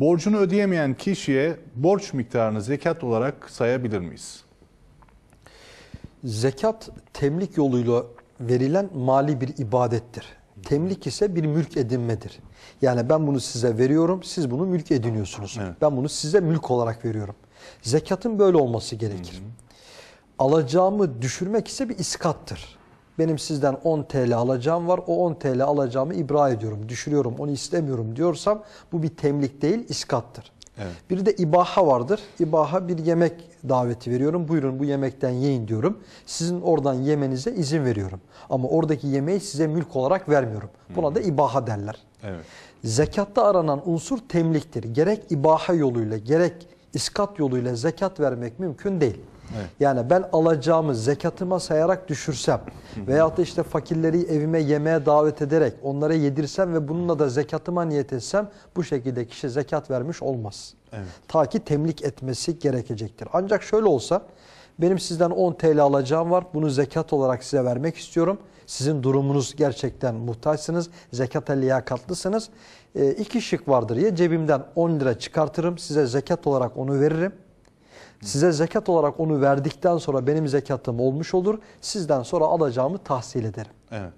Borcunu ödeyemeyen kişiye borç miktarını zekat olarak sayabilir miyiz? Zekat temlik yoluyla verilen mali bir ibadettir. Temlik ise bir mülk edinmedir. Yani ben bunu size veriyorum, siz bunu mülk ediniyorsunuz. Evet. Ben bunu size mülk olarak veriyorum. Zekatın böyle olması gerekir. Hı hı. Alacağımı düşürmek ise bir iskattır benim sizden 10 TL alacağım var. O 10 TL alacağımı ibra ediyorum, düşürüyorum, onu istemiyorum diyorsam bu bir temlik değil, iskattır. Evet. Bir de ibaha vardır. İbaha bir yemek daveti veriyorum. Buyurun bu yemekten yiyin diyorum. Sizin oradan yemenize izin veriyorum. Ama oradaki yemeği size mülk olarak vermiyorum. Buna da hmm. ibaha derler. Evet. Zekatta aranan unsur temliktir. Gerek ibaha yoluyla gerek iskat yoluyla zekat vermek mümkün değil. Yani ben alacağımı zekatıma sayarak düşürsem veyahut da işte fakirleri evime yemeğe davet ederek onlara yedirsem ve bununla da zekatıma niyet etsem bu şekilde kişi zekat vermiş olmaz. Evet. Ta ki temlik etmesi gerekecektir. Ancak şöyle olsa benim sizden 10 TL alacağım var bunu zekat olarak size vermek istiyorum. Sizin durumunuz gerçekten muhtaçsınız, zekata liyakatlısınız. E, İki şık vardır ya cebimden 10 lira çıkartırım size zekat olarak onu veririm Size zekat olarak onu verdikten sonra benim zekatım olmuş olur. Sizden sonra alacağımı tahsil ederim. Evet.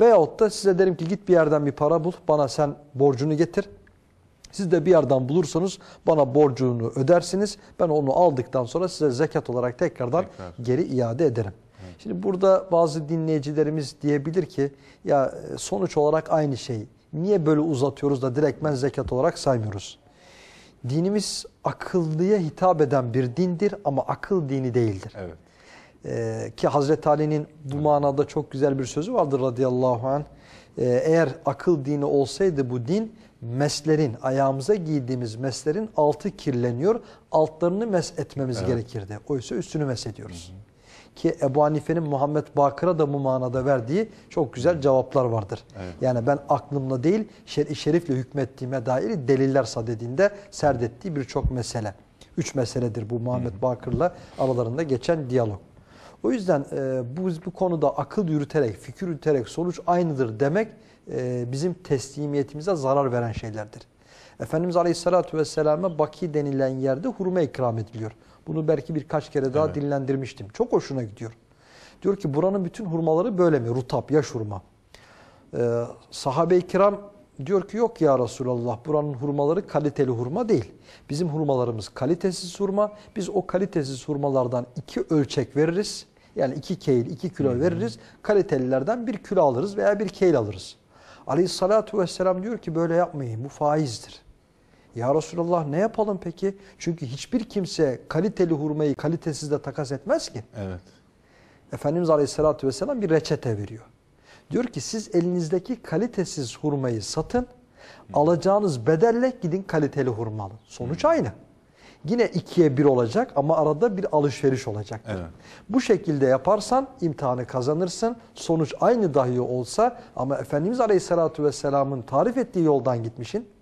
Veyahut da size derim ki git bir yerden bir para bul. Bana sen borcunu getir. Siz de bir yerden bulursanız bana borcunu ödersiniz. Ben onu aldıktan sonra size zekat olarak tekrardan Tekrar. geri iade ederim. Evet. Şimdi burada bazı dinleyicilerimiz diyebilir ki ya e, sonuç olarak aynı şey. Niye böyle uzatıyoruz da direktmen zekat olarak saymıyoruz? Dinimiz akıllıya hitap eden bir dindir ama akıl dini değildir. Evet. Ee, ki Hazreti Ali'nin bu manada çok güzel bir sözü vardır radıyallahu anh. Ee, eğer akıl dini olsaydı bu din meslerin, ayağımıza giydiğimiz meslerin altı kirleniyor, altlarını mes etmemiz evet. gerekirdi. Oysa üstünü mes ediyoruz. Hı hı. Ki Ebu Hanife'nin Muhammed Bakır'a da bu manada verdiği çok güzel cevaplar vardır. Evet. Yani ben aklımla değil şer şerifle hükmettiğime dair deliller sadedinde serdettiği birçok mesele. Üç meseledir bu Muhammed Bakır'la aralarında geçen diyalog. O yüzden e, bu, bu konuda akıl yürüterek, fikir yürüterek sonuç aynıdır demek e, bizim teslimiyetimize zarar veren şeylerdir. Efendimiz Aleyhisselatü Vesselam'a baki denilen yerde hurma ikram ediliyor. Bunu belki birkaç kere daha evet. dinlendirmiştim. Çok hoşuna gidiyor. Diyor ki buranın bütün hurmaları böyle mi? Rutap, yaş hurma. Ee, Sahabe-i kiram diyor ki yok ya Resulallah buranın hurmaları kaliteli hurma değil. Bizim hurmalarımız kalitesiz hurma. Biz o kalitesiz hurmalardan iki ölçek veririz. Yani iki keyil, iki kilo hmm. veririz. Kalitelilerden bir kilo alırız veya bir keyil alırız. Aleyhissalatu vesselam diyor ki böyle yapmayın bu faizdir. Ya Resulallah ne yapalım peki? Çünkü hiçbir kimse kaliteli hurmayı kalitesizle takas etmez ki. Evet. Efendimiz Aleyhisselatü Vesselam bir reçete veriyor. Diyor ki siz elinizdeki kalitesiz hurmayı satın, Hı. alacağınız bedelle gidin kaliteli hurmalı. Sonuç Hı. Hmm. aynı. Yine ikiye bir olacak ama arada bir alışveriş olacak. Evet. Bu şekilde yaparsan imtihanı kazanırsın. Sonuç aynı dahi olsa ama Efendimiz Aleyhisselatü Vesselam'ın tarif ettiği yoldan gitmişin.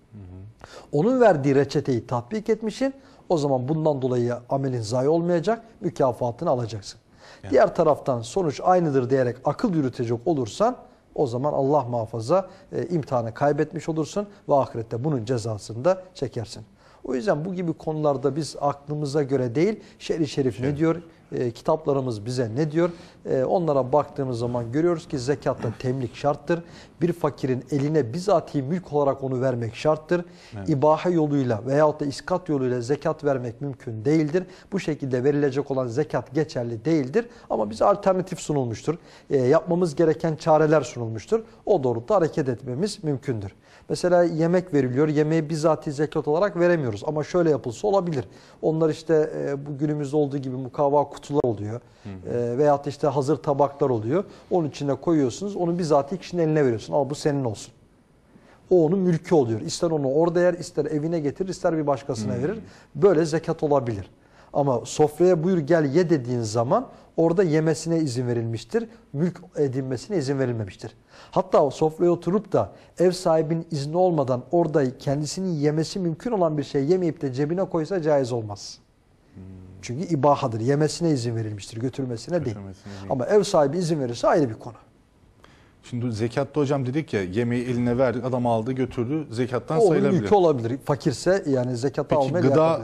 Onun verdiği reçeteyi tatbik etmişsin. O zaman bundan dolayı amelin zayi olmayacak, mükafatını alacaksın. Yani. Diğer taraftan sonuç aynıdır diyerek akıl yürütecek olursan o zaman Allah muhafaza e, imtihanı kaybetmiş olursun ve ahirette bunun cezasını da çekersin. O yüzden bu gibi konularda biz aklımıza göre değil, şer-i şerif evet. ne diyor, e, kitaplarımız bize ne diyor? E, onlara baktığımız zaman görüyoruz ki zekatta temlik şarttır. Bir fakirin eline bizatihi mülk olarak onu vermek şarttır. Evet. İbahe yoluyla veyahut da iskat yoluyla zekat vermek mümkün değildir. Bu şekilde verilecek olan zekat geçerli değildir. Ama bize alternatif sunulmuştur. E, yapmamız gereken çareler sunulmuştur. O doğrultuda hareket etmemiz mümkündür. Mesela yemek veriliyor. Yemeği bizatihi zekat olarak veremiyoruz. Ama şöyle yapılsa olabilir. Onlar işte bu günümüzde olduğu gibi mukavva kutular oluyor. Hı. E, veyahut işte hazır tabaklar oluyor. Onun içine koyuyorsunuz. Onu bizzat kişinin eline veriyorsun. Al bu senin olsun. O onun mülkü oluyor. İster onu orada yer, ister evine getirir, ister bir başkasına Hı. verir. Böyle zekat olabilir. Ama sofraya buyur gel ye dediğin zaman orada yemesine izin verilmiştir. Mülk edinmesine izin verilmemiştir. Hatta o sofraya oturup da ev sahibinin izni olmadan orada kendisinin yemesi mümkün olan bir şey yemeyip de cebine koysa caiz olmaz. Çünkü ibahadır. Yemesine izin verilmiştir, götürmesine, götürmesine değil. değil. Ama ev sahibi izin verirse ayrı bir konu. Şimdi zekatta hocam dedik ya yemeği eline verdi, adam aldı götürdü zekattan o sayılabilir. O yükü olabilir. Fakirse yani zekata almaya gıda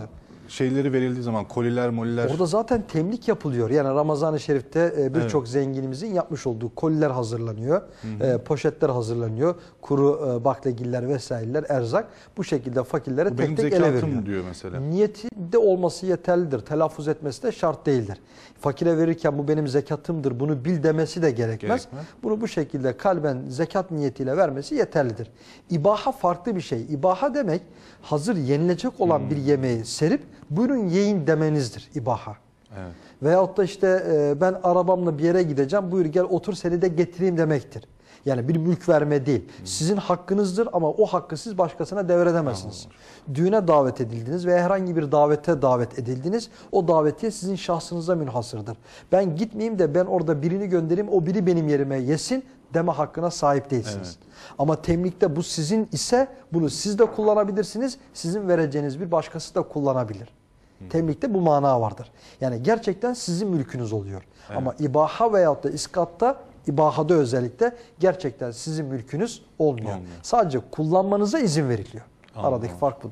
şeyleri verildiği zaman koliler moliler. Orada zaten temlik yapılıyor. Yani Ramazan-ı Şerif'te e, birçok evet. zenginimizin yapmış olduğu koliler hazırlanıyor. Hı hı. E, poşetler hazırlanıyor. Kuru e, baklagiller vesaireler erzak. Bu şekilde fakirlere Bu tek tek ele veriliyor. benim zekatım diyor mesela. Niyeti madde olması yeterlidir. Telaffuz etmesi de şart değildir. Fakire verirken bu benim zekatımdır bunu bil demesi de gerekmez. Gerekme. Bunu bu şekilde kalben zekat niyetiyle vermesi yeterlidir. İbaha farklı bir şey. İbaha demek hazır yenilecek olan hmm. bir yemeği serip buyurun yiyin demenizdir ibaha. Evet. Veyahut da işte ee, ben arabamla bir yere gideceğim buyur gel otur seni de getireyim demektir. Yani bir mülk verme değil. Sizin hakkınızdır ama o hakkı siz başkasına devredemezsiniz. Düğüne davet edildiniz ve herhangi bir davete davet edildiniz. O daveti sizin şahsınıza münhasırdır. Ben gitmeyeyim de ben orada birini göndereyim o biri benim yerime yesin deme hakkına sahip değilsiniz. Evet. Ama temlikte bu sizin ise bunu siz de kullanabilirsiniz. Sizin vereceğiniz bir başkası da kullanabilir. Hmm. Temlikte bu mana vardır. Yani gerçekten sizin mülkünüz oluyor. Evet. Ama ibaha veyahut da iskatta ibahada özellikle gerçekten sizin mülkünüz olmuyor. olmuyor. Sadece kullanmanıza izin veriliyor. Anladım. Aradaki fark budur.